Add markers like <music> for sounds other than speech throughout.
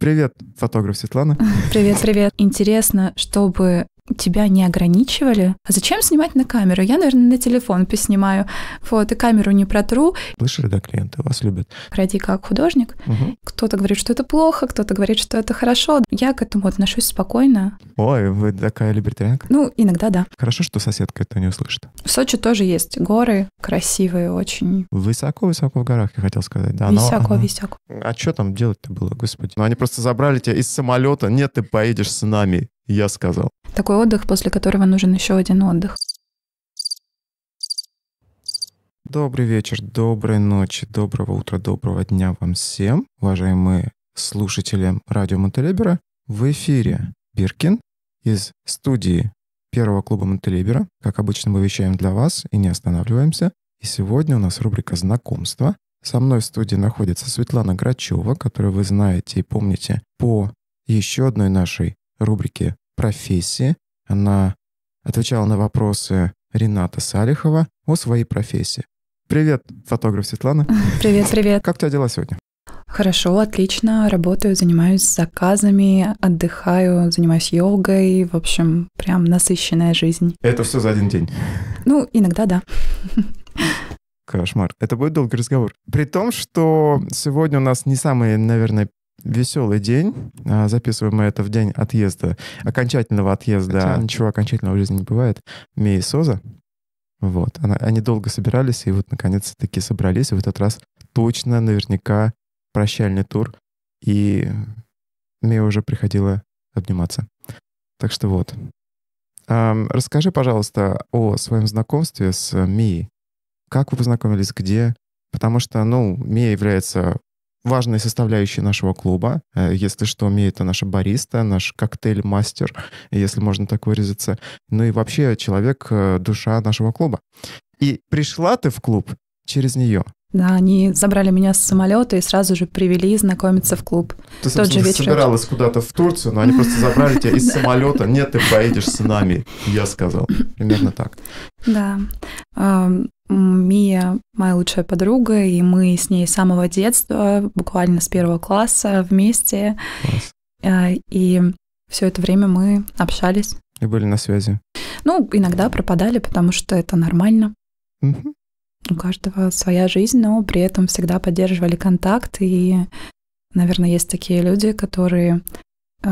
Привет, фотограф Светлана. Привет, привет. Интересно, чтобы тебя не ограничивали. А зачем снимать на камеру? Я, наверное, на телефон поснимаю. Вот, и камеру не протру. Слышали, да, клиенты вас любят. Пройди как художник. Угу. Кто-то говорит, что это плохо, кто-то говорит, что это хорошо. Я к этому отношусь спокойно. Ой, вы такая либертарианка? Ну, иногда да. Хорошо, что соседка это не услышит. В Сочи тоже есть горы красивые очень. Высоко-высоко в горах, я хотел сказать. Да, высоко висяко А что там делать-то было, господи? Ну, они просто забрали тебя из самолета. Нет, ты поедешь с нами я сказал. Такой отдых, после которого нужен еще один отдых. Добрый вечер, доброй ночи, доброго утра, доброго дня вам всем, уважаемые слушатели радио Монтелебера. В эфире Биркин из студии первого клуба Монтелебера. Как обычно, мы вещаем для вас и не останавливаемся. И сегодня у нас рубрика «Знакомство». Со мной в студии находится Светлана Грачева, которую вы знаете и помните по еще одной нашей рубрике профессии. Она отвечала на вопросы Рената Салихова о своей профессии. Привет, фотограф Светлана. <laughs> Привет, привет. Как у тебя дела сегодня? Хорошо, отлично. Работаю, занимаюсь заказами, отдыхаю, занимаюсь йогой. В общем, прям насыщенная жизнь. Это все за один день? Ну, иногда да. Кошмар. Это будет долгий разговор. При том, что сегодня у нас не самый, наверное, веселый день. А, записываем мы это в день отъезда, окончательного отъезда. Хотя ничего окончательного в жизни не бывает. Мия и Соза. Вот. Она, они долго собирались, и вот наконец-таки собрались. И в этот раз точно, наверняка, прощальный тур. И Мия уже приходила обниматься. Так что вот. Эм, расскажи, пожалуйста, о своем знакомстве с Мией. Как вы познакомились, где? Потому что, ну, Мия является важная составляющая нашего клуба. Э, если что, умеет это наша бариста, наш коктейль-мастер, если можно так выразиться. Ну и вообще человек э, — душа нашего клуба. И пришла ты в клуб через нее. Да, они забрали меня с самолета и сразу же привели знакомиться в клуб. Ты, Тот же вечер. собиралась куда-то в Турцию, но они просто забрали тебя из самолета. Нет, ты поедешь с нами, я сказал. Примерно так. Да. Мия моя лучшая подруга, и мы с ней с самого детства, буквально с первого класса вместе. Класс. Э, и все это время мы общались. И были на связи. Ну, иногда пропадали, потому что это нормально. Угу. У каждого своя жизнь, но при этом всегда поддерживали контакт. И, наверное, есть такие люди, которые э,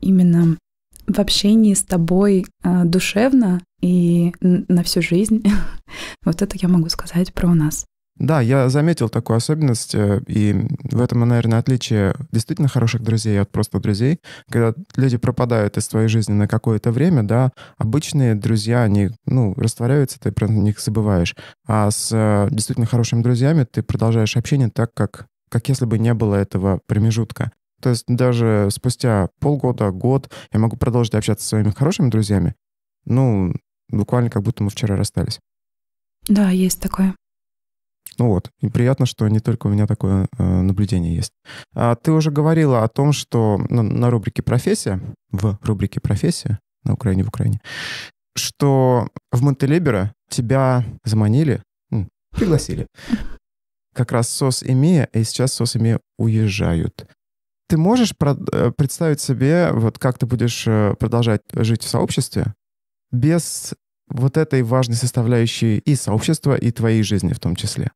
именно в общении с тобой э, душевно и на всю жизнь. <laughs> вот это я могу сказать про нас. Да, я заметил такую особенность, э, и в этом, наверное, отличие действительно хороших друзей от просто друзей. Когда люди пропадают из твоей жизни на какое-то время, да, обычные друзья, они, ну, растворяются, ты про них забываешь. А с э, действительно хорошими друзьями ты продолжаешь общение так, как, как если бы не было этого промежутка. То есть даже спустя полгода, год я могу продолжить общаться со своими хорошими друзьями, ну, буквально как будто мы вчера расстались. Да, есть такое. Ну вот, и приятно, что не только у меня такое э, наблюдение есть. А, ты уже говорила о том, что на, ну, на рубрике «Профессия», в рубрике «Профессия» на Украине в Украине, что в Монтелебера тебя заманили, пригласили. Как раз СОС и МИА, и сейчас СОС и МИА уезжают. Ты можешь э, представить себе, вот как ты будешь э, продолжать жить в сообществе без вот этой важной составляющей и сообщества, и твоей жизни в том числе?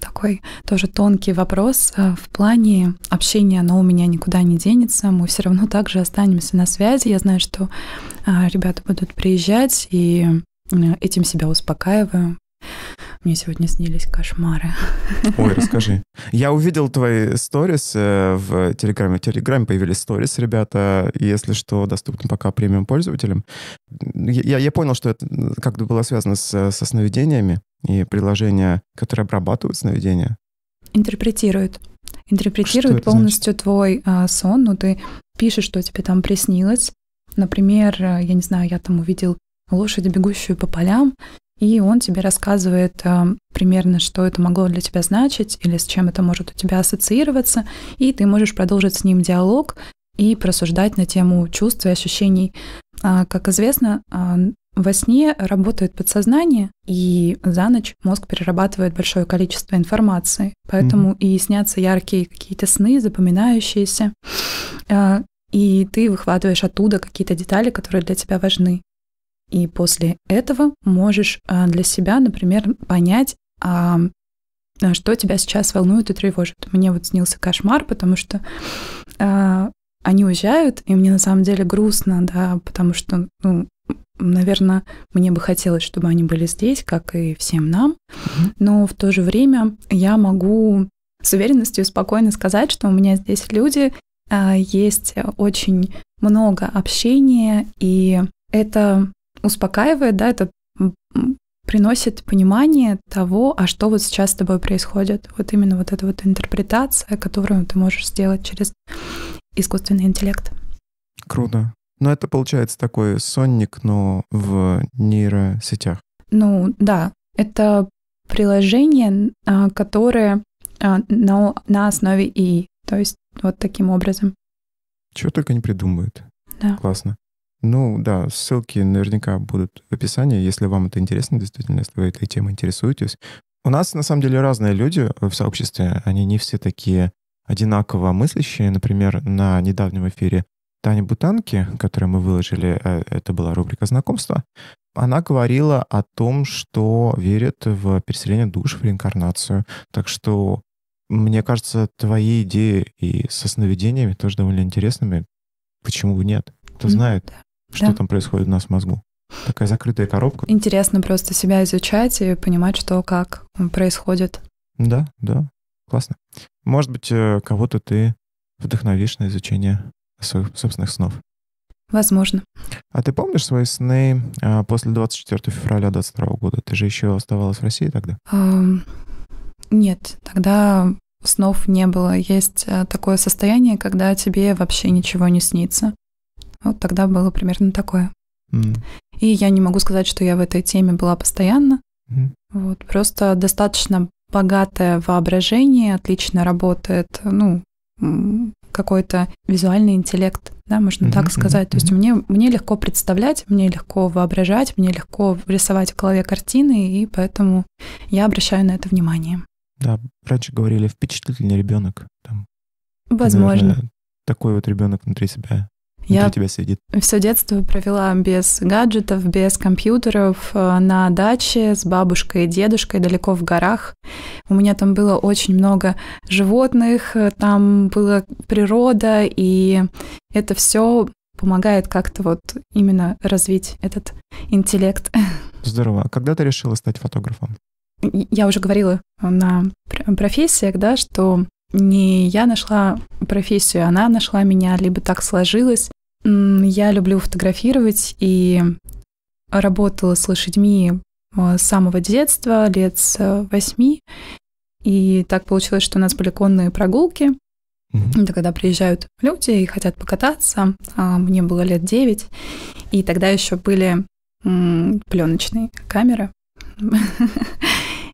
Такой тоже тонкий вопрос э, в плане общения, оно у меня никуда не денется, мы все равно также останемся на связи. Я знаю, что э, ребята будут приезжать, и э, этим себя успокаиваю, мне сегодня снились кошмары. Ой, <laughs> расскажи. Я увидел твои сторис э, в Телеграме. В Телеграме появились сторис, ребята, если что, доступны пока премиум пользователям. Я, я понял, что это как-то было связано с, со сновидениями и приложения, которые обрабатывают сновидения. Интерпретируют. Интерпретируют полностью значит? твой а, сон, но ну, ты пишешь, что тебе там приснилось. Например, э, я не знаю, я там увидел лошадь, бегущую по полям, и он тебе рассказывает э, примерно, что это могло для тебя значить или с чем это может у тебя ассоциироваться, и ты можешь продолжить с ним диалог и просуждать на тему чувств и ощущений. Э, как известно, э, во сне работает подсознание, и за ночь мозг перерабатывает большое количество информации, поэтому mm-hmm. и снятся яркие какие-то сны, запоминающиеся. Э, и ты выхватываешь оттуда какие-то детали, которые для тебя важны. И после этого можешь а, для себя, например, понять, а, а, что тебя сейчас волнует и тревожит. Мне вот снился кошмар, потому что они уезжают, и мне на самом деле грустно, да, потому что, ну, наверное, мне бы хотелось, чтобы они были здесь, как и всем нам, но в то же время я могу с уверенностью спокойно сказать, что у меня здесь люди, есть очень много общения, и это успокаивает, да, это приносит понимание того, а что вот сейчас с тобой происходит. Вот именно вот эта вот интерпретация, которую ты можешь сделать через искусственный интеллект. Круто. Но ну, это получается такой сонник, но в нейросетях. Ну да, это приложение, а, которое а, на, на основе ИИ. То есть вот таким образом. Чего только не придумают. Да. Классно. Ну да, ссылки наверняка будут в описании, если вам это интересно, действительно, если вы этой темой интересуетесь. У нас на самом деле разные люди в сообществе, они не все такие одинаково мыслящие. Например, на недавнем эфире Тани Бутанки, которую мы выложили, э, это была рубрика знакомства, она говорила о том, что верит в переселение душ, в реинкарнацию. Так что, мне кажется, твои идеи и со сновидениями тоже довольно интересными. Почему бы нет? Кто знает? Да что да. там происходит у нас в мозгу. Такая закрытая коробка. Интересно просто себя изучать и понимать, что как происходит. Да, да, классно. Может быть, э, кого-то ты вдохновишь на изучение своих собственных снов. Возможно. А ты помнишь свои сны а, после 24 февраля 22 года? Ты же еще оставалась в России тогда? нет, тогда снов не было. Есть э, такое состояние, когда тебе вообще ничего не снится. Вот тогда было примерно такое. Mm. И я не могу сказать, что я в этой теме была постоянно. Mm. Вот, просто достаточно богатое воображение, отлично работает, ну, какой-то визуальный интеллект, да, можно mm-hmm, так сказать. Mm-hmm. То есть мне, мне легко представлять, мне легко воображать, мне легко рисовать в голове картины, и поэтому я обращаю на это внимание. Да, раньше говорили, впечатлительный ребенок. Там, Возможно. наверное, такой вот ребенок внутри себя я тебя сидит. Все детство провела без гаджетов, без компьютеров, э, на даче с бабушкой и дедушкой далеко в горах. У меня там было очень много животных, э, там была природа, и это все помогает как-то вот именно развить этот интеллект. <laughs> Здорово. А когда ты решила стать фотографом? Я уже говорила на профессиях, да, что не я нашла профессию, она нашла меня, либо так сложилось. Я люблю фотографировать и работала с лошадьми э, с самого детства, лет с э, восьми. И так получилось, что у нас были конные прогулки. Mm-hmm. Это когда приезжают люди и хотят покататься. А мне было лет девять. И тогда еще были пленочные камеры. <laughs>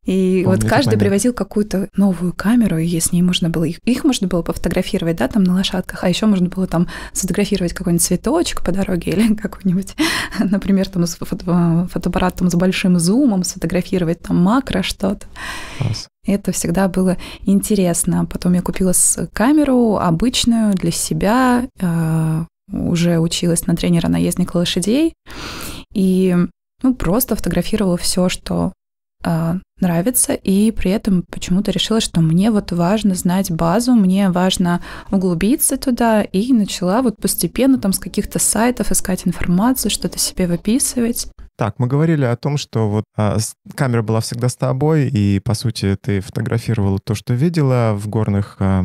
И Помню вот каждый привозил какую-то новую камеру, и с ней можно было их, их можно было пофотографировать, да, там на лошадках, а еще можно было там сфотографировать какой-нибудь цветочек по дороге <laughs> или какой-нибудь, например, там с фото, фотоаппаратом с большим зумом сфотографировать там макро что-то. Это всегда было интересно. Потом я купила камеру обычную для себя, а, уже училась на тренера наездника лошадей и ну, просто фотографировала все, что а, нравится, и при этом почему-то решила, что мне вот важно знать базу, мне важно углубиться туда, и начала вот постепенно там с каких-то сайтов искать информацию, что-то себе выписывать. Так, мы говорили о том, что вот а, камера была всегда с тобой, и, по сути, ты фотографировала то, что видела в горных а,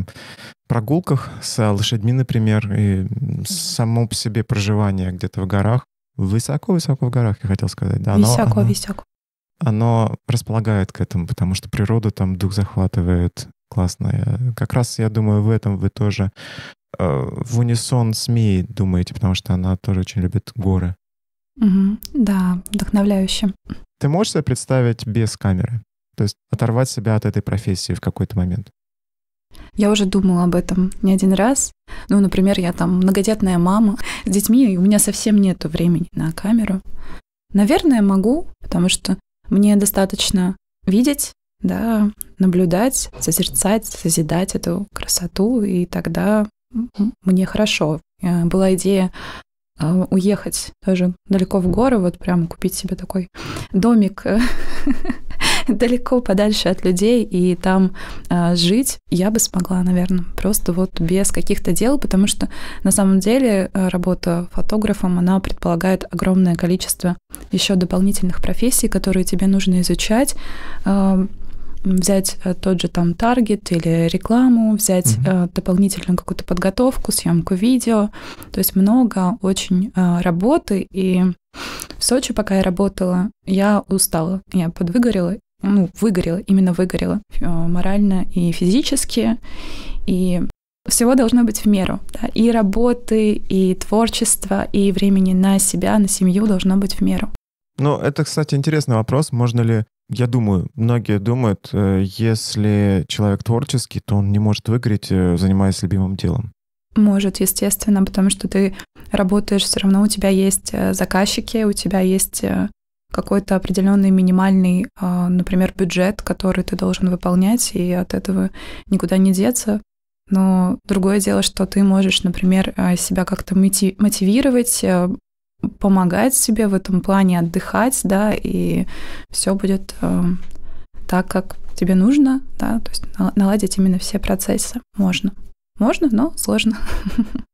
прогулках с а, лошадьми, например, и само по себе проживание где-то в горах. Высоко-высоко в горах, я хотел сказать. Да, високо, но, високо оно располагает к этому, потому что природа там дух захватывает классно. Как раз, я думаю, в этом вы тоже э, в унисон с Мией думаете, потому что она тоже очень любит горы. Угу, да, вдохновляюще. Ты можешь себе представить без камеры? То есть оторвать себя от этой профессии в какой-то момент? Я уже думала об этом не один раз. Ну, например, я там многодетная мама с детьми, и у меня совсем нет времени на камеру. Наверное, могу, потому что мне достаточно видеть, да, наблюдать, созерцать, созидать эту красоту, и тогда мне хорошо. Э, была идея э, уехать тоже далеко в горы, вот прямо купить себе такой домик э, <laughs> <laughs> далеко подальше от людей и там э, жить, я бы смогла, наверное, просто вот без каких-то дел, потому что на самом деле а, работа фотографом, она предполагает огромное количество еще дополнительных профессий, которые тебе нужно изучать. А, э, взять тот же там таргет или рекламу, взять угу. uh дополнительную какую-то подготовку, съемку видео. То есть много очень работы. И в Сочи, пока я работала, я устала, я подвыгорела ну, выгорела, именно выгорела э, морально и физически. И всего должно быть в меру. Да? И работы, и творчество и времени на себя, на семью должно быть в меру. Ну, это, кстати, интересный вопрос. Можно ли я думаю, многие думают, э, если человек творческий, то он не может выгореть э, занимаясь любимым делом. Может, естественно, потому что ты работаешь, все равно у тебя есть заказчики, у тебя есть какой-то определенный минимальный, а, например, бюджет, который ты должен выполнять, и от этого никуда не деться. Но другое дело, что ты можешь, например, а, себя как-то мотивировать, а, помогать себе в этом плане, отдыхать, да, и все будет так, как тебе нужно, да, то есть наладить именно все процессы можно. Можно, но сложно.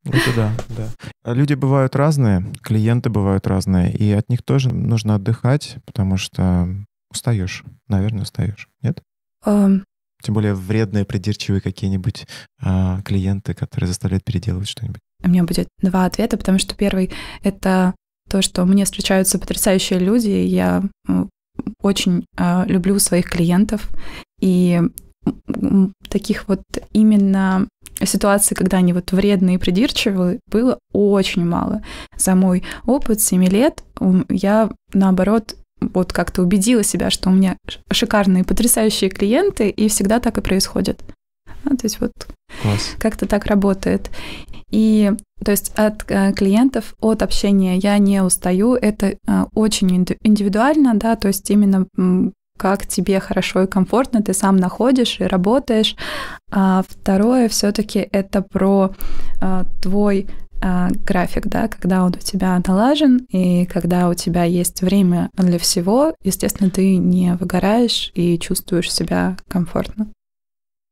Это да, да. А люди бывают разные, клиенты бывают разные, и от них тоже нужно отдыхать, потому что устаешь, наверное, устаешь, нет? Um... Тем более вредные, придирчивые какие-нибудь а, клиенты, которые заставляют переделывать что-нибудь. У меня будет два ответа, потому что первый — это то, что мне встречаются потрясающие люди, и я очень а, люблю своих клиентов, и таких вот именно ситуаций, когда они вот вредные и придирчивые, было очень мало. За мой опыт 7 лет я, наоборот, вот как-то убедила себя, что у меня шикарные, потрясающие клиенты, и всегда так и происходит. А, то есть вот как-то так работает. И то есть от э, клиентов, от общения я не устаю. Это э, очень индивидуально, да, то есть именно как тебе хорошо и комфортно, ты сам находишь и работаешь. А второе все-таки это про а, твой а, график, да, когда он у тебя налажен и когда у тебя есть время для всего, естественно, ты не выгораешь и чувствуешь себя комфортно.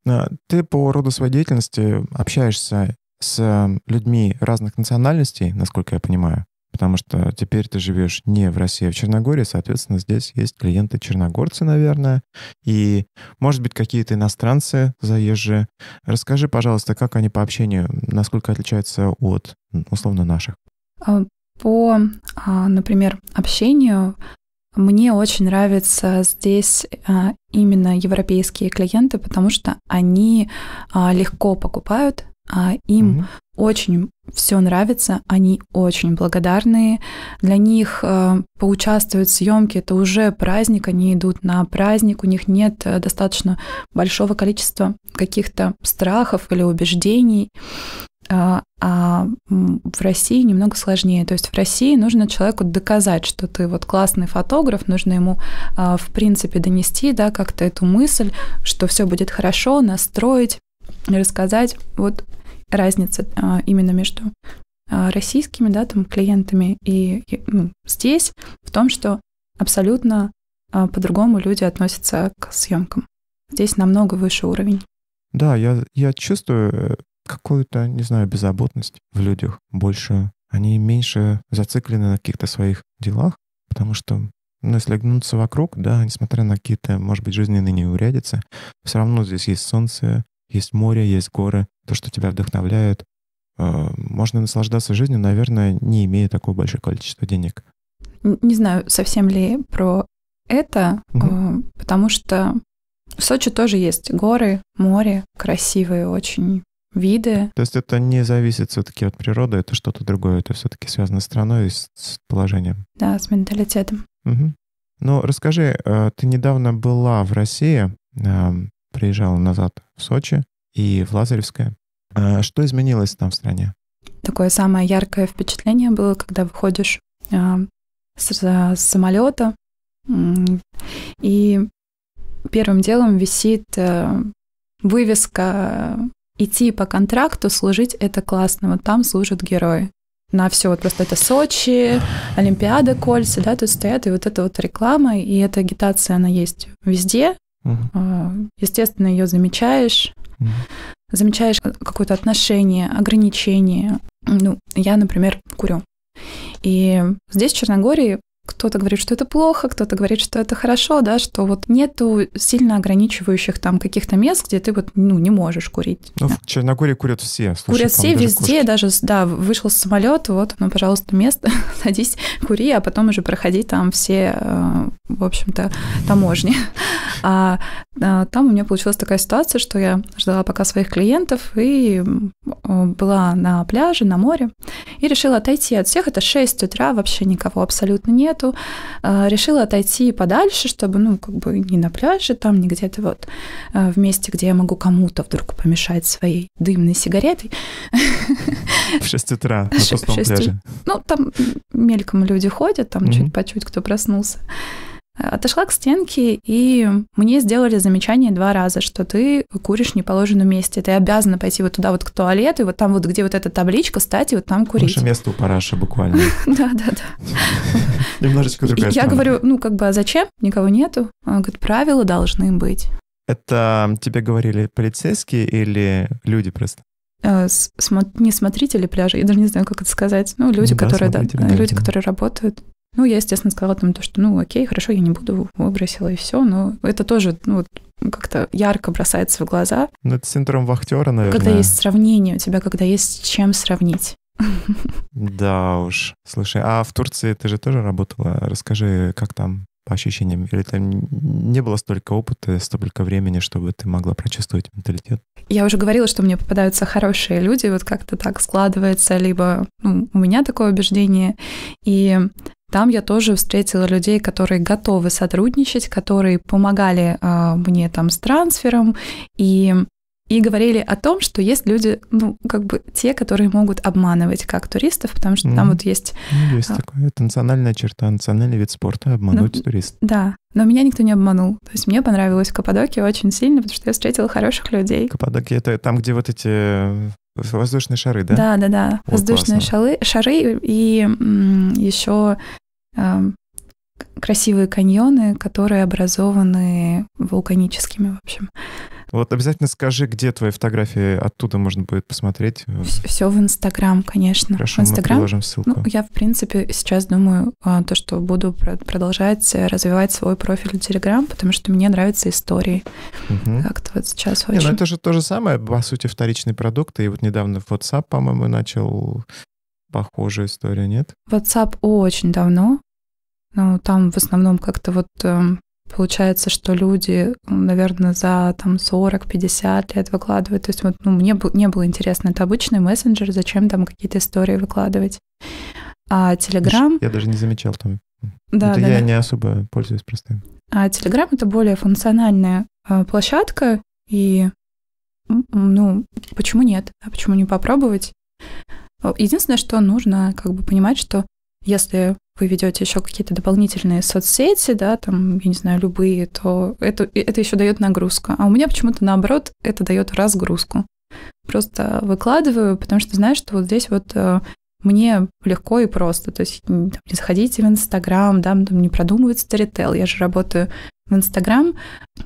А, ты по роду своей деятельности общаешься с людьми разных национальностей, насколько я понимаю потому что теперь ты живешь не в России, а в Черногории, соответственно, здесь есть клиенты черногорцы, наверное, и, может быть, какие-то иностранцы заезжие. Расскажи, пожалуйста, как они по общению, насколько отличаются от, условно, наших? А, по, а, например, общению мне очень нравятся здесь а, именно европейские клиенты, потому что они легко покупают, им mm-hmm очень все нравится, они очень благодарные. Для них э, поучаствовать в съемке это уже праздник, они идут на праздник, у них нет э, достаточно большого количества каких-то страхов или убеждений. Э, а, в России немного сложнее. То есть в России нужно человеку доказать, что ты вот классный фотограф, нужно ему э, в принципе донести, да, как-то эту мысль, что все будет хорошо, настроить, рассказать. Вот разница а, именно между а, российскими, да, там, клиентами и, и ну, здесь в том, что абсолютно а, по-другому люди относятся к съемкам. Здесь намного выше уровень. Да, я, я чувствую э, какую-то, не знаю, беззаботность в людях больше. Они меньше зациклены на каких-то своих делах, потому что, ну, если гнуться вокруг, да, несмотря на какие-то, может быть, жизненные неурядицы, все равно здесь есть солнце, есть море, есть горы, то, что тебя вдохновляет. Э, можно наслаждаться жизнью, наверное, не имея такого большого количества денег. Не знаю, совсем ли про это, угу. потому что в Сочи тоже есть горы, море, красивые очень виды. То есть это не зависит все-таки от природы, это что-то другое, это все-таки связано с страной и с положением. Да, с менталитетом. Угу. Ну, расскажи, э, ты недавно была в России, эм, приезжал назад в Сочи и в Лазаревское. А что изменилось там в стране? Такое самое яркое впечатление было, когда выходишь а, с самолета, и первым делом висит э, вывеска «Идти по контракту, служить – это классно, вот там служат герои» на все, вот просто это Сочи, Олимпиада, кольца, да, тут стоят, и вот эта вот реклама, и эта агитация, она есть везде, Uh-huh. Естественно, ее замечаешь, uh-huh. замечаешь э, какое-то отношение, ограничение. Ну, я, например, курю. И здесь, в Черногории, кто-то говорит, что это плохо, кто-то говорит, что это хорошо, да, что вот нету сильно ограничивающих там каких-то мест, где ты вот, ну, не можешь курить. Ну, да. в Черногории курят все. Слушай, курят все даже везде, кошки. даже, да, вышел с самолета, вот, ну, пожалуйста, место, <laughs> садись, кури, а потом уже проходи там все, э, в общем-то, таможни. А, а там у меня получилась такая ситуация, что я ждала пока своих клиентов и была на пляже, на море, и решила отойти от всех. Это 6 утра, вообще никого абсолютно нету. А, решила отойти подальше, чтобы, ну, как бы не на пляже, там, не где-то вот а, в месте, где я могу кому-то вдруг помешать своей дымной сигаретой. В 6 утра на пустом пляже. Ну, там мельком люди ходят, там чуть по чуть кто проснулся. Э, отошла к стенке, и мне сделали замечание два раза, что ты куришь в неположенном месте. Ты обязана пойти вот туда вот к туалету, и вот там вот, где вот эта табличка, встать и вот там курить. Лучше место у параши буквально. Да-да-да. <laughs> <laughs> Немножечко другая Я говорю, ну как бы, а зачем? Никого нету. Он говорит, правила должны быть. Это тебе говорили полицейские или люди просто? Э, не смотрители пляжа, я даже не знаю, как это сказать. Ну, люди, да, которые, да, э, люди, которые работают. Ну, я, естественно, сказала там то, что, ну, окей, хорошо, я не буду, выбросила и все, но это тоже, ну, как-то ярко бросается в глаза. Ну, это синдром вахтера, наверное. Когда есть сравнение у тебя, когда есть с чем сравнить. Да уж. Слушай, а в Турции ты же тоже работала? Расскажи, как там? по ощущениям? Или там не было столько опыта, столько времени, чтобы ты могла прочувствовать менталитет? Я уже говорила, что мне попадаются хорошие люди, вот как-то так складывается, либо ну, у меня такое убеждение, и там я тоже встретила людей, которые готовы сотрудничать, которые помогали э, мне там с трансфером, и и говорили о том, что есть люди, ну, как бы те, которые могут обманывать как туристов, потому что mm. там вот есть... Ну, есть а... такое, это национальная черта, национальный вид спорта — обмануть ну, туристов. Да, но меня никто не обманул. То есть мне понравилось Каппадокия очень сильно, потому что я встретила хороших людей. Каппадокия — это там, где вот эти э, воздушные шары, да? Да, да, да, Ой, воздушные шалы, шары и м, еще э, красивые каньоны, которые образованы вулканическими, в общем. Вот обязательно скажи, где твои фотографии, оттуда можно будет посмотреть. Все в Инстаграм, конечно. Хорошо, в мы приложим ссылку. Ну, я, в принципе, сейчас думаю а, то, что буду продолжать э, развивать свой профиль в Телеграм, потому что мне нравятся истории. Угу. Как-то вот сейчас Не, ну очень... ну это же то же самое, по сути, вторичный продукт. И вот недавно в WhatsApp, по-моему, начал похожую историю, нет? WhatsApp очень давно. Ну, там в основном как-то вот эм, Получается, что люди, наверное, за там 40-50 лет выкладывают. То есть вот, ну, мне не было интересно, это обычный мессенджер, зачем там какие-то истории выкладывать. А Телеграм... Я даже не замечал там. Да, это да, я да. не особо пользуюсь простым. А Телеграм — это более функциональная а, площадка, и, ну, почему нет? А почему не попробовать? Единственное, что нужно как бы понимать, что если вы ведете еще какие-то дополнительные соцсети, да, там, я не знаю, любые, то это, это еще дает нагрузку. А у меня почему-то наоборот, это дает разгрузку. Просто выкладываю, потому что знаю, что вот здесь вот э, мне легко и просто. То есть там, не заходите в Инстаграм, да, там не продумывать старител. Я же работаю в Инстаграм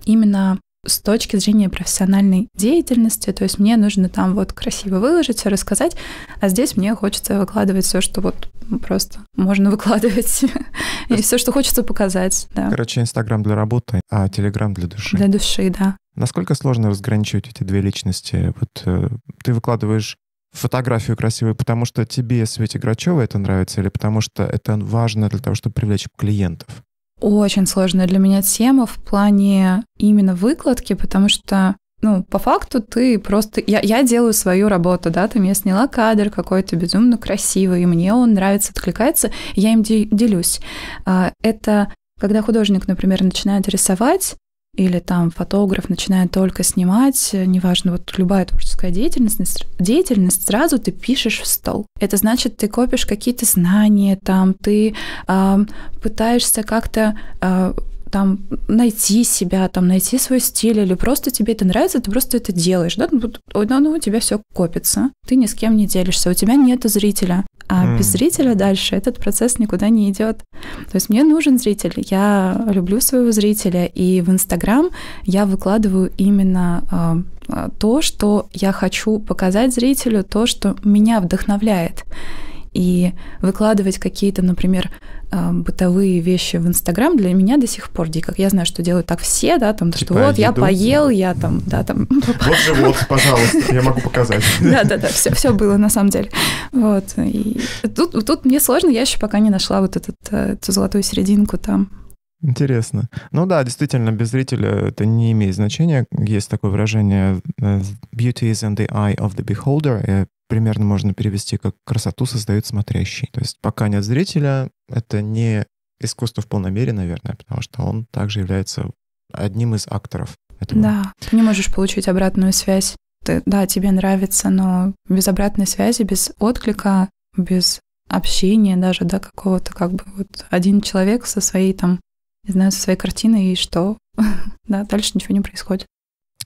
именно с точки зрения профессиональной деятельности, то есть мне нужно там вот красиво выложить, все рассказать, а здесь мне хочется выкладывать все, что вот просто можно выкладывать, <laughs> и все, что хочется показать. Да. Короче, Инстаграм для работы, а Телеграм для души. Для души, да. Насколько сложно разграничивать эти две личности? Вот э, ты выкладываешь фотографию красивую, потому что тебе, Свете Грачева, это нравится, или потому что это важно для того, чтобы привлечь клиентов? очень сложная для меня тема в плане именно выкладки, потому что ну, по факту ты просто... Я, я делаю свою работу, да, там я сняла кадр какой-то безумно красивый, и мне он нравится, откликается, я им делюсь. А, это когда художник, например, начинает рисовать, или там фотограф начинает только снимать, э, неважно, вот любая творческая деятельность, деятельность сразу ты пишешь в стол. Это значит, ты копишь какие-то знания, там ты э, пытаешься как-то э, там найти себя, там найти свой стиль, или просто тебе это нравится, ты просто это делаешь, да, ну, ну, у тебя все копится, ты ни с кем не делишься, у тебя нет зрителя, а mm. без зрителя дальше этот процесс никуда не идет. То есть мне нужен зритель. Я люблю своего зрителя. И в Инстаграм я выкладываю именно а, а, то, что я хочу показать зрителю, то, что меня вдохновляет. И выкладывать какие-то, например, э, бытовые вещи в Инстаграм для меня до сих пор дико. Я знаю, что делают так все, да, там, что типа вот я поел, я там, да, там. Вот же вот, пожалуйста, я могу показать. Да, да, да, все, все было на самом деле. Вот. И тут, тут мне сложно, я еще пока не нашла вот этот, э, эту золотую серединку там. Интересно. Ну да, действительно, без зрителя это не имеет значения. Есть такое выражение э, «beauty is in the eye of the beholder», и примерно можно перевести как «красоту создает смотрящий». То есть пока нет зрителя, это не искусство в полной мере, наверное, потому что он также является одним из акторов. Этого. Да, ты не можешь получить обратную связь. Ты, да, тебе нравится, но без обратной связи, без отклика, без общения даже, да, какого-то как бы вот один человек со своей там я знаю со своей картины и что. <laughs> да, дальше ничего не происходит.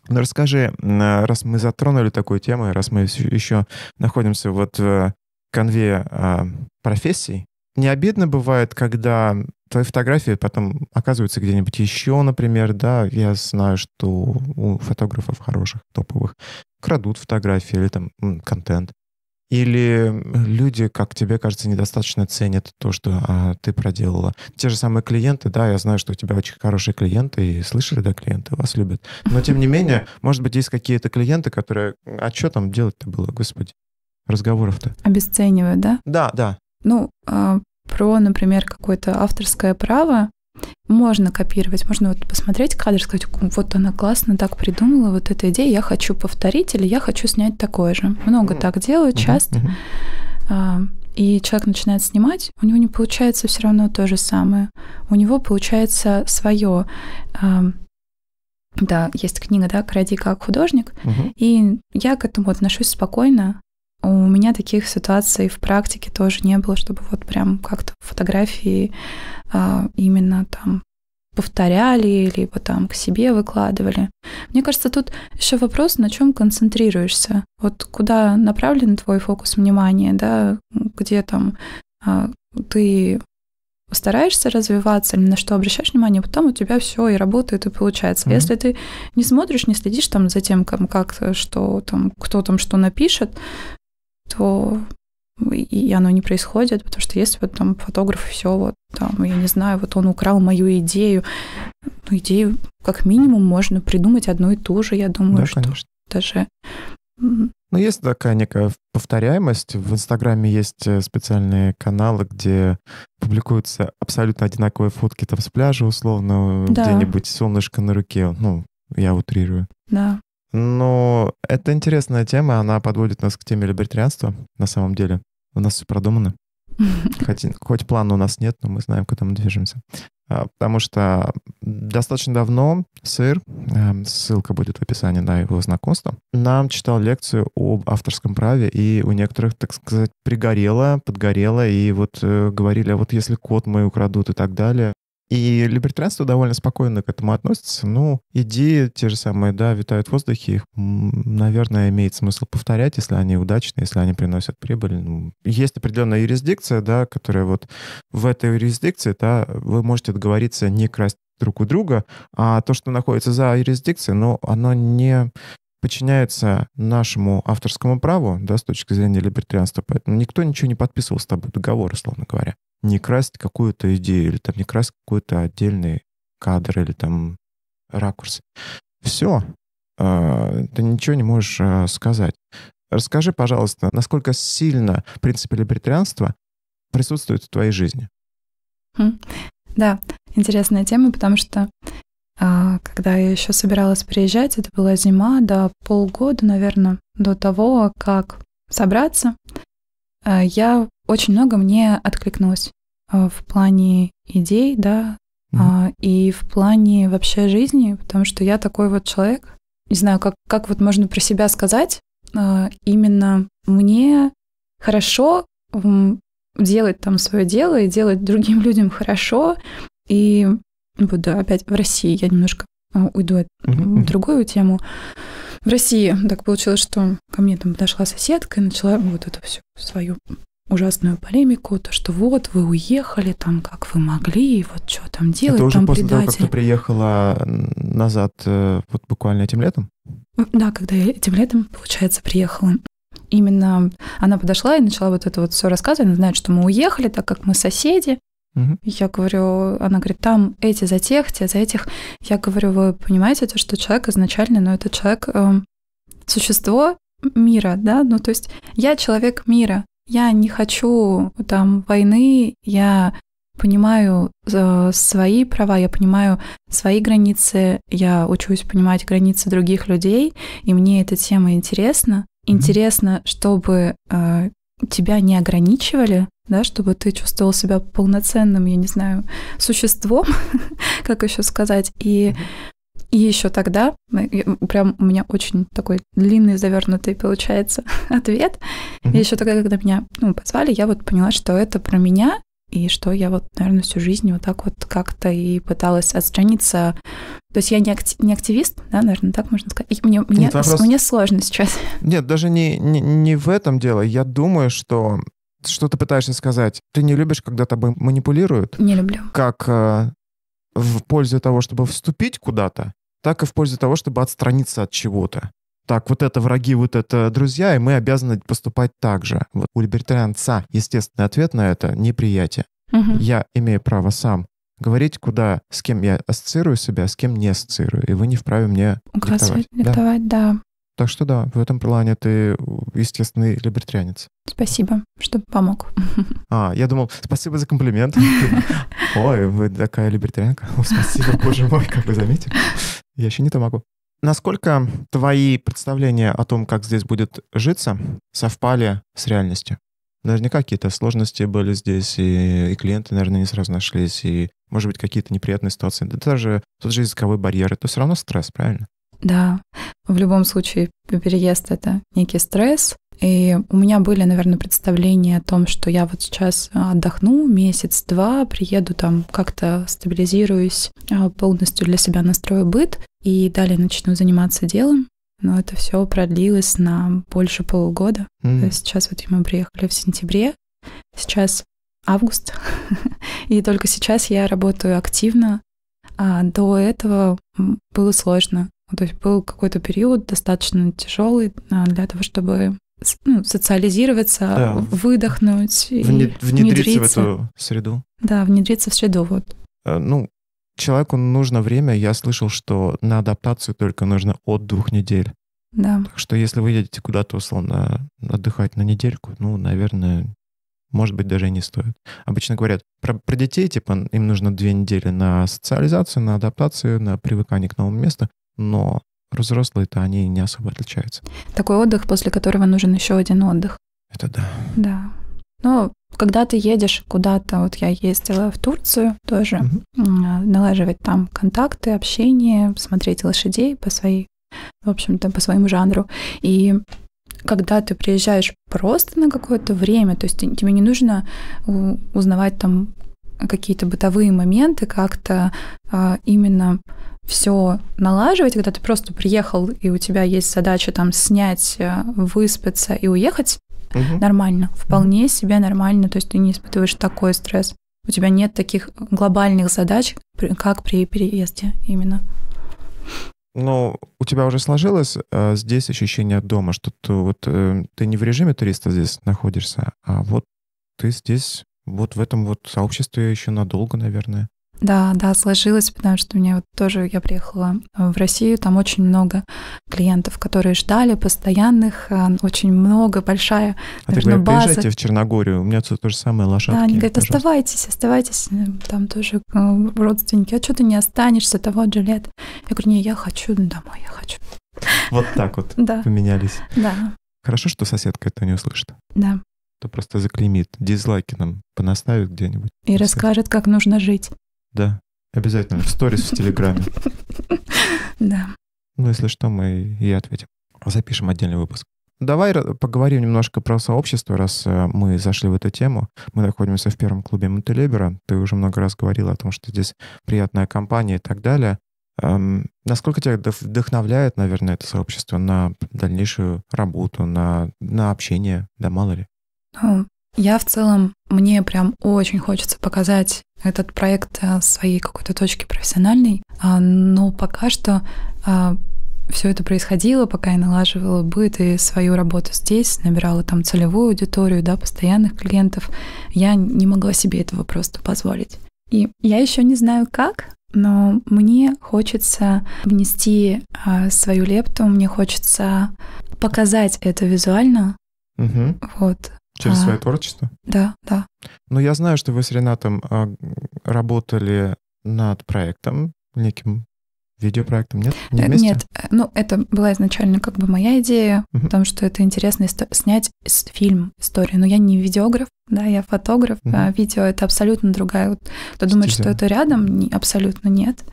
Ну расскажи, а, раз мы затронули такую тему, раз мы еще находимся вот в конве а, профессий, не обидно бывает, когда твои фотографии потом оказываются где-нибудь еще, например, да, я знаю, что у фотографов хороших, топовых, крадут фотографии или там контент. Или люди, как тебе кажется, недостаточно ценят то, что а, ты проделала. Те же самые клиенты, да, я знаю, что у тебя очень хорошие клиенты, и слышали, да, клиенты вас любят. Но тем не менее, <laughs> может быть, есть какие-то клиенты, которые, а что там делать-то было, господи, разговоров-то? Обесценивают, да? Да, да. Ну, а, про, например, какое-то авторское право, можно копировать, можно вот посмотреть кадр, сказать, вот она классно так придумала, вот эту идею, я хочу повторить или я хочу снять такое же. Много так делают часто. А, и человек начинает снимать, у него не получается все равно то же самое. У него получается свое. А, да, есть книга, да, «Кради как художник», угу. и я к этому отношусь спокойно, у меня таких ситуаций в практике тоже не было, чтобы вот прям как-то фотографии а, именно там повторяли, либо там к себе выкладывали. Мне кажется, тут еще вопрос, на чем концентрируешься. Вот куда направлен твой фокус внимания, да, где там а, ты стараешься развиваться, ни на что обращаешь внимание, а потом у тебя все и работает, и получается. Mm-hmm. Если ты не смотришь, не следишь там за тем, как что там, кто там что напишет, то и оно не происходит, потому что есть вот там фотограф, все вот там, я не знаю, вот он украл мою идею. Ну, идею как минимум можно придумать одну и ту же, я думаю, да, что, конечно. даже... Ну, есть такая некая повторяемость. В Инстаграме есть э, специальные каналы, где публикуются абсолютно одинаковые фотки там с пляжа, условно, да. где-нибудь солнышко на руке, ну, я утрирую. Да. Но это интересная тема, она подводит нас к теме либертарианства, на самом деле. У нас все продумано. <laughs> Хоть, хоть плана у нас нет, но мы знаем, куда мы движемся. А, потому что достаточно давно сыр, а, ссылка будет в описании на его знакомство, нам читал лекцию об авторском праве, и у некоторых, так сказать, пригорело, подгорело, и вот э, говорили, а вот если код мой украдут и так далее, и либертарианство довольно спокойно к этому относится. Ну, идеи те же самые, да, витают в воздухе. Их, наверное, имеет смысл повторять, если они удачные, если они приносят прибыль. Ну, есть определенная юрисдикция, да, которая вот в этой юрисдикции, да, вы можете договориться не красть друг у друга, а то, что находится за юрисдикцией, ну, оно не подчиняется нашему авторскому праву, да, с точки зрения либертарианства, поэтому никто ничего не подписывал с тобой договор, условно говоря не красть какую-то идею, или там не красть какой-то отдельный кадр, или там ракурс. Все. А, ты ничего не можешь а, сказать. Расскажи, пожалуйста, насколько сильно принцип либертарианства присутствует в твоей жизни? Хм. Да, интересная тема, потому что а, когда я еще собиралась приезжать, это была зима, до полгода, наверное, до того, как собраться, я очень много мне откликнулось э, в плане идей, да, mm-hmm. и в плане вообще жизни, потому что я такой вот человек. Не знаю, как, как вот можно про себя сказать. Э, именно мне хорошо делать там свое дело и делать другим <laughs> людям хорошо. И вот, да, опять в России я немножко а, уйду от mm-hmm. другую тему. В России так получилось, что ко мне там подошла соседка и начала вот это все свою ужасную полемику, то что вот вы уехали там, как вы могли, вот что там делать, Это уже там после предатели. того, как ты приехала назад, э, вот буквально этим летом? Да, когда я этим летом, получается, приехала. Именно она подошла и начала вот это вот все рассказывать. Она знает, что мы уехали, так как мы соседи. Угу. Я говорю, она говорит, там эти за тех, те за этих. Я говорю, вы понимаете, то, что человек изначально, но ну, этот человек э, существо мира, да, ну то есть я человек мира, я не хочу там войны, я понимаю э, свои права, я понимаю свои границы, я учусь понимать границы других людей, и мне эта тема интересна. Интересно, чтобы э, тебя не ограничивали, да, чтобы ты чувствовал себя полноценным, я не знаю, существом, <laughs> как еще сказать. И и еще тогда, прям у меня очень такой длинный, завернутый получается <laughs> ответ. Mm-hmm. И еще тогда, когда меня ну, позвали, я вот поняла, что это про меня, и что я вот, наверное, всю жизнь вот так вот как-то и пыталась отстраниться. То есть я не, актив, не активист, да, наверное, так можно сказать. И мне, мне, вопрос... мне сложно сейчас. Нет, даже не, не, не в этом дело. Я думаю, что что ты пытаешься сказать? Ты не любишь, когда тобой манипулируют? Не люблю. Как э, в пользу того, чтобы вступить куда-то? так и в пользу того, чтобы отстраниться от чего-то. Так, вот это враги, вот это друзья, и мы обязаны поступать так же. Вот у либертарианца естественный ответ на это — неприятие. Угу. Я имею право сам говорить, куда, с кем я ассоциирую себя, с кем не ассоциирую, и вы не вправе мне указывать, диктовать. диктовать да. да. Так что да, в этом плане ты э, естественный либертарианец. Спасибо, что помог. <laughs> А, я думал, спасибо за комплимент. <laughs> Ой, вы такая либертарианка. Спасибо, боже мой, как вы заметили. Я еще не то могу. Насколько твои представления о том, как здесь будет житься, совпали с реальностью? Наверняка какие-то сложности были здесь, и, и клиенты, наверное, не сразу нашлись, и, может быть, какие-то неприятные ситуации. Да даже тот же языковой барьер, это все равно стресс, правильно? Да, в любом случае переезд — это некий стресс, и у меня были, наверное, представления о том, что я вот сейчас отдохну месяц-два, приеду там как-то стабилизируюсь, а, полностью для себя настрою быт и далее начну заниматься делом. Но это все продлилось на больше полугода. Mm. Сейчас вот мы приехали в сентябре, сейчас август, <laughs> и только сейчас я работаю активно. А до этого было сложно. То есть был какой-то период достаточно тяжелый а, для того, чтобы ну, социализироваться, да. выдохнуть. Вне, внедриться, внедриться в эту среду. Да, внедриться в среду. Вот. Э, ну, человеку нужно время. Я слышал, что на адаптацию только нужно от двух недель. Да. Так что если вы едете куда-то, условно, отдыхать на недельку, ну, наверное, может быть, даже и не стоит. Обычно говорят про, про детей, типа, им нужно две недели на социализацию, на адаптацию, на привыкание к новому месту, но взрослые-то они не особо отличаются. Такой отдых, после которого нужен еще один отдых. Это да. Да. Но когда ты едешь куда-то, вот я ездила в Турцию тоже, угу. налаживать там контакты, общение, смотреть лошадей по своей, в общем-то, по своему жанру. И когда ты приезжаешь просто на какое-то время, то есть тебе не нужно узнавать там какие-то бытовые моменты, как-то а, именно все налаживать, когда ты просто приехал, и у тебя есть задача там снять, э, выспаться и уехать, угу. нормально, вполне угу. себе нормально, то есть ты не испытываешь такой стресс. У тебя нет таких глобальных задач, как при переезде именно. Но ну, у тебя уже сложилось э, здесь ощущение дома, что ты, вот, э, ты не в режиме туриста здесь находишься, а вот ты здесь, вот в этом вот сообществе еще надолго, наверное. Да, да, сложилось, потому что у меня вот тоже я приехала в Россию, там очень много клиентов, которые ждали постоянных, э, очень много, большая, а наверное, ты база. приезжайте в Черногорию, у меня тут то же самое лошадки. Да, они говорят, пожалуйста. оставайтесь, оставайтесь, э, там тоже э, родственники, а что ты не останешься, того же лет. Я говорю, не, я хочу домой, я хочу. Вот так вот <laughs> да. поменялись. Да. Хорошо, что соседка это не услышит. Да. То просто заклеймит, дизлайки нам понаставит где-нибудь. И расскажет, как нужно жить. Да, обязательно. В сторис в Телеграме. <laughs> Да. Ну, если что, мы и ответим. Запишем отдельный выпуск. Давай поговорим немножко про сообщество, раз э, мы зашли в эту тему. Мы находимся в первом клубе Мотелебера. Ты уже много раз говорила о том, что здесь приятная компания и так далее. Эм, насколько тебя вдохновляет, наверное, это сообщество на дальнейшую работу, на, на общение, да мало ли? Ну, я в целом, мне прям очень хочется показать этот проект э, своей какой-то точки профессиональной, а, но пока что а, все это происходило, пока я налаживала быт и свою работу здесь, набирала там целевую аудиторию, да, постоянных клиентов, я не могла себе этого просто позволить. И я еще не знаю как, но мне хочется внести а, свою лепту, мне хочется показать это визуально, Угу. Вот. Через а, свое творчество? Да, да. Ну, я знаю, что вы с Ренатом а, работали над проектом неким видеопроектом, нет? Не э, вместе? Нет, э, ну это была изначально как бы моя идея, угу. потому что это интересно снять фильм историю, но я не видеограф, да, я фотограф, угу. а видео это абсолютно другая. Вот, кто думает, что это рядом, не, абсолютно нет.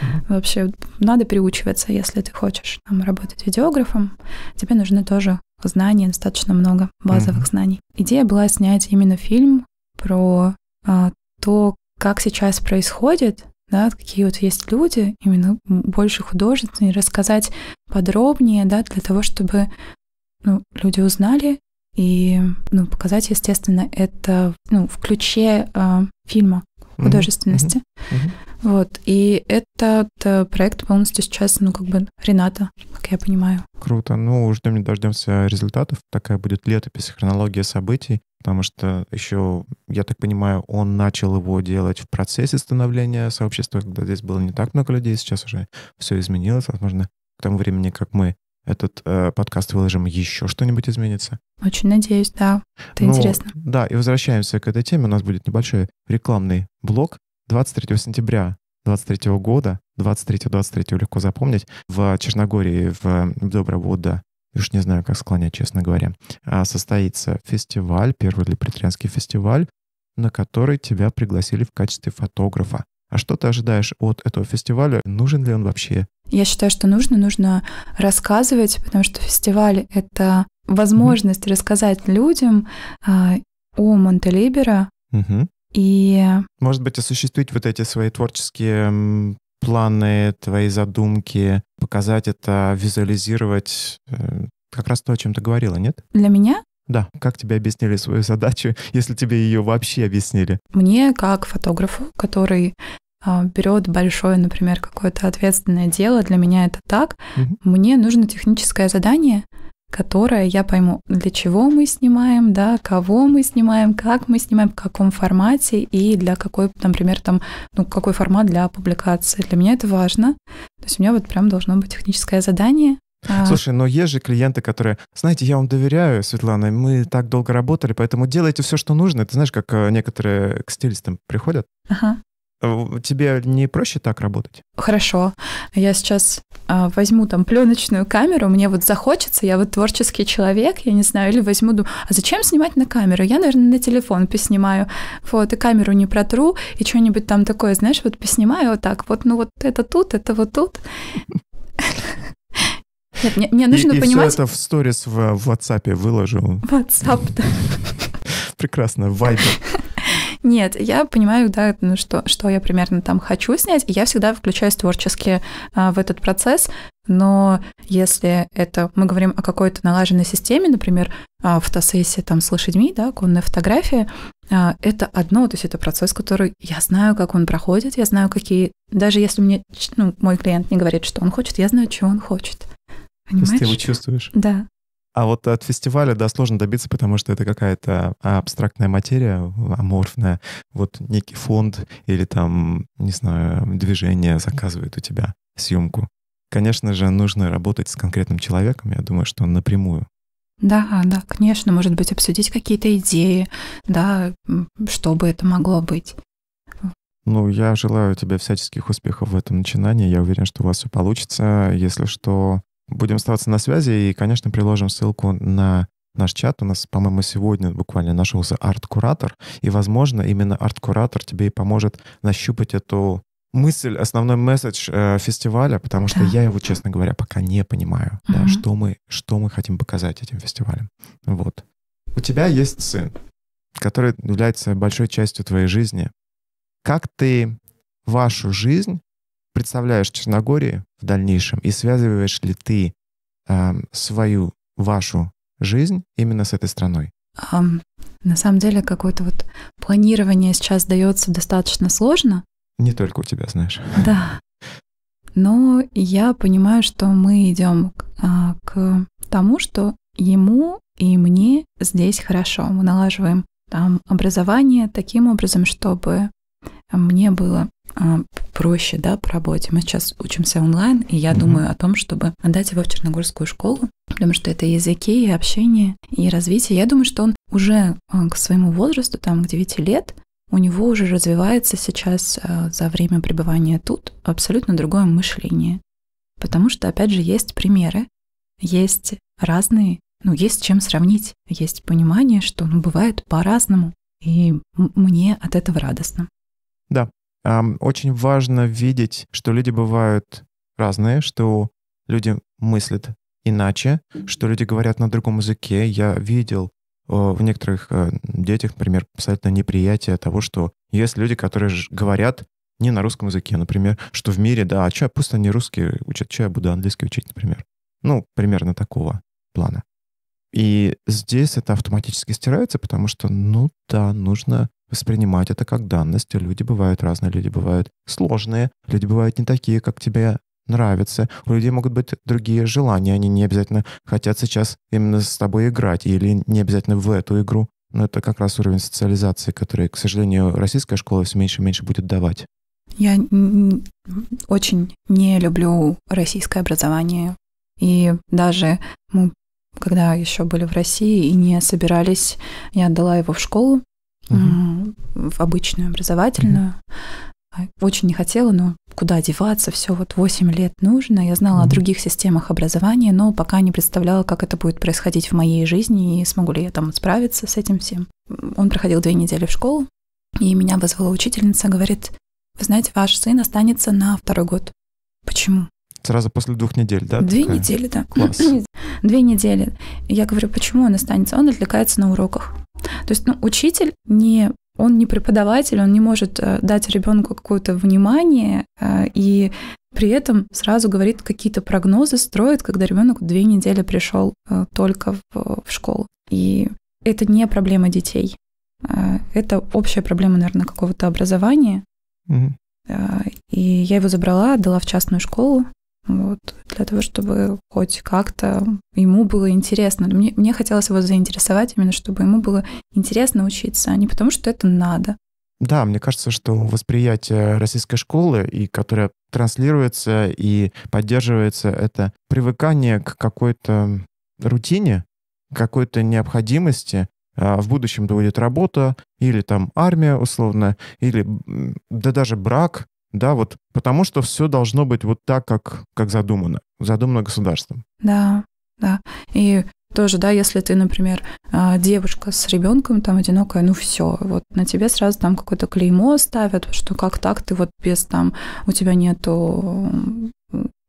Угу. Вообще надо приучиваться, если ты хочешь там, работать видеографом, тебе нужны тоже знаний, достаточно много базовых mm-hmm. знаний. Идея была снять именно фильм про а, то, как сейчас происходит, да, какие вот есть люди, именно больше художественные, рассказать подробнее, да, для того, чтобы ну, люди узнали и ну, показать, естественно, это ну, в ключе э, фильма художественности. Mm-hmm. Mm-hmm. Вот, и этот э, проект полностью сейчас, ну, как бы Рената, как я понимаю. Круто. Ну, ждем не дождемся результатов. Такая будет летопись, хронология событий потому что еще, я так понимаю, он начал его делать в процессе становления сообщества, когда здесь было не так много людей, сейчас уже все изменилось, возможно, к тому времени, как мы этот э, подкаст выложим, еще что-нибудь изменится. Очень надеюсь, да. Это ну, интересно. Да, и возвращаемся к этой теме. У нас будет небольшой рекламный блок, 23 сентября 23 года, 23-23 легко запомнить, в Черногории, в Добровода, уж не знаю, как склонять, честно говоря, а, состоится фестиваль, первый липретрианский фестиваль, на который тебя пригласили в качестве фотографа. А что ты ожидаешь от этого фестиваля? Нужен ли он вообще? Я считаю, что нужно, нужно рассказывать, потому что фестиваль — это возможность mm-hmm. рассказать людям э, о Монтелиберо, угу. И... Может быть, осуществить вот эти свои творческие планы, твои задумки, показать это, визуализировать. Э, как раз то, о чем ты говорила, нет? Для меня? Да. Как тебе объяснили свою задачу, <laughs> если тебе ее вообще объяснили? Мне, как фотографу, который а, берет большое, например, какое-то ответственное дело, для меня это так, угу. мне нужно техническое задание, которая я пойму, для чего мы снимаем, да, кого мы снимаем, как мы снимаем, в каком формате и для какой, например, там, ну, какой формат для публикации. Для меня это важно. То есть у меня вот прям должно быть техническое задание, а, Слушай, но есть же клиенты, которые, знаете, я вам доверяю, Светлана, мы так долго работали, поэтому делайте все, что нужно. Ты знаешь, как э, некоторые к стилистам приходят, ага. Тебе не проще так работать? Хорошо. Я сейчас э, возьму там пленочную камеру, мне вот захочется, я вот творческий человек, я не знаю, или возьму, думаю, а зачем снимать на камеру? Я, наверное, на телефон поснимаю, вот, и камеру не протру, и что-нибудь там такое, знаешь, вот поснимаю вот так, вот, ну вот это тут, это вот тут. Нет, мне, мне нужно и, понимать... И это в сторис в, в WhatsApp выложил. WhatsApp, да. Прекрасно, вайбер. Нет, я понимаю, да, ну, что, что я примерно там хочу снять, и я всегда включаюсь творчески а, в этот процесс, но если это мы говорим о какой-то налаженной системе, например, а, фотосессия там с лошадьми, да, конная фотография, а, это одно, то есть это процесс, который я знаю, как он проходит, я знаю, какие... Даже если мне ну, мой клиент не говорит, что он хочет, я знаю, чего он хочет. Понимаешь? То есть ты его чувствуешь? Да. А вот от фестиваля, да, сложно добиться, потому что это какая-то а, абстрактная материя, аморфная. Вот некий фонд или там, не знаю, движение заказывает у тебя съемку. Конечно же, нужно работать с конкретным человеком, я думаю, что напрямую. Да, да, конечно, может быть, обсудить какие-то идеи, да, что бы это могло быть. Ну, я желаю тебе всяческих успехов в этом начинании. Я уверен, что у вас все получится. Если что, Будем оставаться на связи и, конечно, приложим ссылку на наш чат. У нас, по-моему, сегодня буквально нашелся арт-куратор. И, возможно, именно арт-куратор тебе и поможет нащупать эту мысль, основной месседж э, фестиваля, потому что да. я его, честно говоря, пока не понимаю, угу. да, что, мы, что мы хотим показать этим фестивалем. Вот. У тебя есть сын, который является большой частью твоей жизни. Как ты вашу жизнь представляешь Черногории в дальнейшем и связываешь ли ты э, свою, вашу жизнь именно с этой страной? Um, на самом деле какое-то вот планирование сейчас дается достаточно сложно. Не только у тебя, знаешь. <laughs> Да. Но я понимаю, что мы идем а, к тому, что ему и мне здесь хорошо. Мы налаживаем там образование таким образом, чтобы мне было а, проще, да, по работе. Мы сейчас учимся онлайн, и я mm думаю о том, чтобы отдать его в Черногорскую школу, потому что это языки и общение, и развитие. Я думаю, что он уже а, к своему возрасту, там, к 9 лет, у него уже развивается сейчас а, за время пребывания тут абсолютно другое мышление. Потому что, опять же, есть примеры, есть разные, ну, есть чем сравнить, есть понимание, что ну, бывает по-разному, и мне от этого радостно. Да. Очень важно видеть, что люди бывают разные, что люди мыслят иначе, что люди говорят на другом языке. Я видел э, в некоторых э, детях, например, абсолютно неприятие того, что есть люди, которые говорят не на русском языке, например, что в мире, да, а что пусть они русские учат, что я буду английский учить, например. Ну, примерно такого плана. И здесь это автоматически стирается, потому что, ну да, нужно воспринимать это как данность. Люди бывают разные, люди бывают сложные, люди бывают не такие, как тебе нравится. У людей могут быть другие желания, они не обязательно хотят сейчас именно с тобой играть или не обязательно в эту игру. Но это как раз уровень социализации, который, к сожалению, российская школа все меньше и меньше будет давать. Я очень не люблю российское образование. И даже мы, когда еще были в России и не собирались, я отдала его в школу, а, в обычную образовательную. А, очень не хотела, но куда деваться, все вот 8 лет нужно. Я знала о других системах образования, но пока не представляла, как это будет происходить в моей жизни и смогу ли я там справиться с этим всем. Он проходил две недели в школу, и меня вызвала учительница, говорит, вы знаете, ваш сын останется на второй год. Почему? Сразу после двух недель, да? Две такая? недели, да. Класс. <clears throat> Две недели. Я говорю, почему он останется? Он отвлекается на уроках. То есть, ну, учитель не он не преподаватель, он не может э, дать ребенку какое-то внимание э, и при этом сразу говорит какие-то прогнозы, строит, когда ребенок две недели пришел э, только в, в школу. И это не проблема детей. Это общая проблема, наверное, какого-то образования. Угу. И я его забрала, отдала в частную школу. Вот, для того, чтобы хоть как-то ему было интересно. Мне, мне хотелось его заинтересовать именно, чтобы ему было интересно учиться, а не потому, что это надо. Да, мне кажется, что восприятие российской школы, и которое транслируется и поддерживается, это привыкание к какой-то рутине, какой-то необходимости. А, в будущем будет работа или там армия условно, или да даже брак, да, вот потому что все должно быть вот так, как, как задумано, задумано государством. Да, да. И тоже, да, если ты, например, а, девушка с ребенком, там одинокая, ну все, вот на тебе сразу там какое-то клеймо ставят, что как так ты вот без там, у тебя нету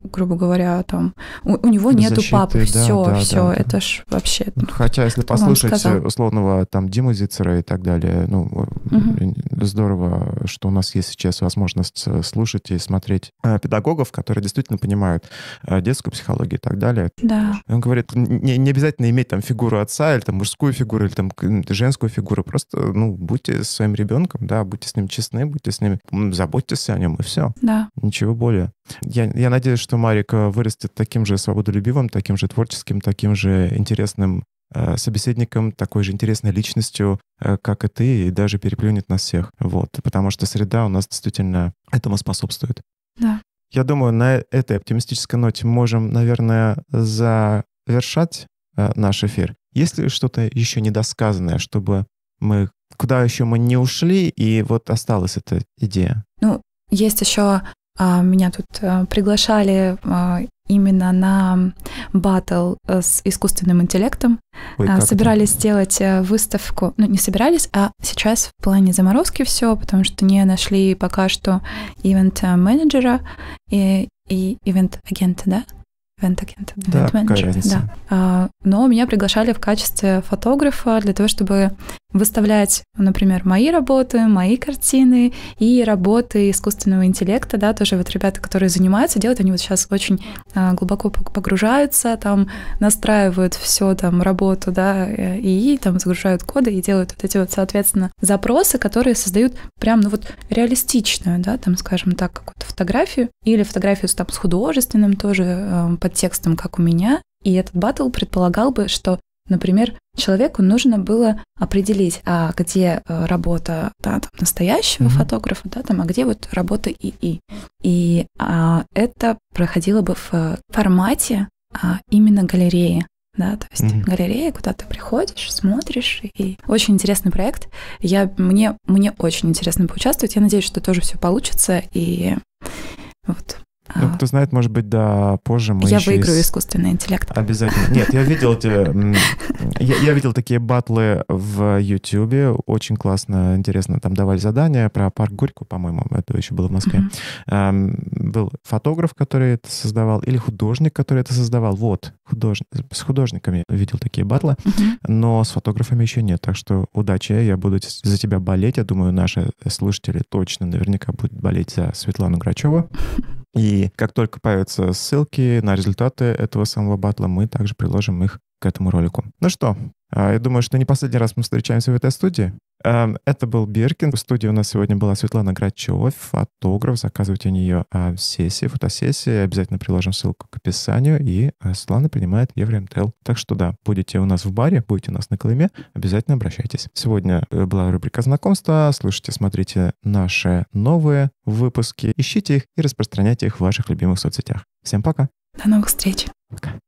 грубо говоря, там у, у него нету Защиты, папы, да, все, да, все, да, это ж вообще. Ну, ну, хотя, если послушать условного там Диму Зицера и так далее, ну угу. здорово, что у нас есть сейчас возможность э, слушать и смотреть э, педагогов, которые действительно понимают детскую психологию и так далее. Да. Он говорит, не, не обязательно иметь там фигуру отца или там мужскую фигуру или там женскую фигуру, просто ну будьте своим ребенком, да, будьте с ним честны, будьте с ним, заботьтесь о нем и все. Да. Ничего более. Я, я надеюсь, что Марик э, вырастет таким же свободолюбивым, таким же творческим, таким же интересным э, собеседником, такой же интересной личностью, э, как и ты, и даже переплюнет нас всех. Вот. Потому что среда у нас действительно этому способствует. Да. Я думаю, на этой оптимистической ноте можем, наверное, завершать э, наш эфир. Есть ли что-то еще недосказанное, чтобы мы куда еще мы не ушли, и вот осталась эта идея? Ну, есть еще а, меня тут э, приглашали а, именно на батл э, с искусственным интеллектом. Ой, а, собирались это? сделать э, выставку, ну не собирались, а сейчас в плане заморозки все, потому что не нашли пока что ивент-менеджера и, и ивент-агента, да? Ивент-агент. Да, да. Но меня приглашали в качестве фотографа для того, чтобы выставлять, например, мои работы, мои картины и работы искусственного интеллекта, да, тоже вот ребята, которые занимаются, делают, они вот сейчас очень а, глубоко погружаются, там настраивают все там работу, да, э, и там загружают коды и делают вот эти вот, соответственно, запросы, которые создают прям, ну вот реалистичную, да, там, скажем так, какую-то фотографию или фотографию там с художественным тоже э, текстом, как у меня, и этот батл предполагал бы, что Например, человеку нужно было определить, а где э, работа да, там, настоящего mm-hmm. фотографа, да, там, а где вот работа ИИ. И а, это проходило бы в э, формате а, именно галереи. Да, то есть mm-hmm. галерея, куда ты приходишь, смотришь, и очень интересный проект. Я мне мне очень интересно поучаствовать. Я надеюсь, что тоже все получится и вот ну, а. кто знает, может быть, да, позже мы Я выиграю из... искусственный интеллект. Обязательно. Нет, я видел эти... Я, я видел такие батлы в YouTube, Очень классно, интересно. Там давали задания про парк Горького, по-моему. Это еще было в Москве. Был фотограф, который это создавал, или художник, который это создавал. Вот, художник. С художниками видел такие батлы, но с фотографами еще нет. Так что удачи, я буду за тебя болеть. Я думаю, наши слушатели точно наверняка будут болеть за Светлану Грачеву. И как только появятся ссылки на результаты этого самого батла, мы также приложим их к этому ролику. Ну что, а, я думаю, что не последний раз мы встречаемся в этой студии. Эм, это был Биркин. В студии у нас сегодня была Светлана Грачева, фотограф. Заказывайте у нее а, сессии, фотосессии. Обязательно приложим ссылку к описанию. И а, Светлана принимает Евромтел. Так что да, будете у нас в баре, будете у нас на Колыме, обязательно обращайтесь. Сегодня э, была рубрика знакомства. Слушайте, смотрите наши новые выпуски. Ищите их и распространяйте их в ваших любимых соцсетях. Всем пока. До новых встреч. Пока.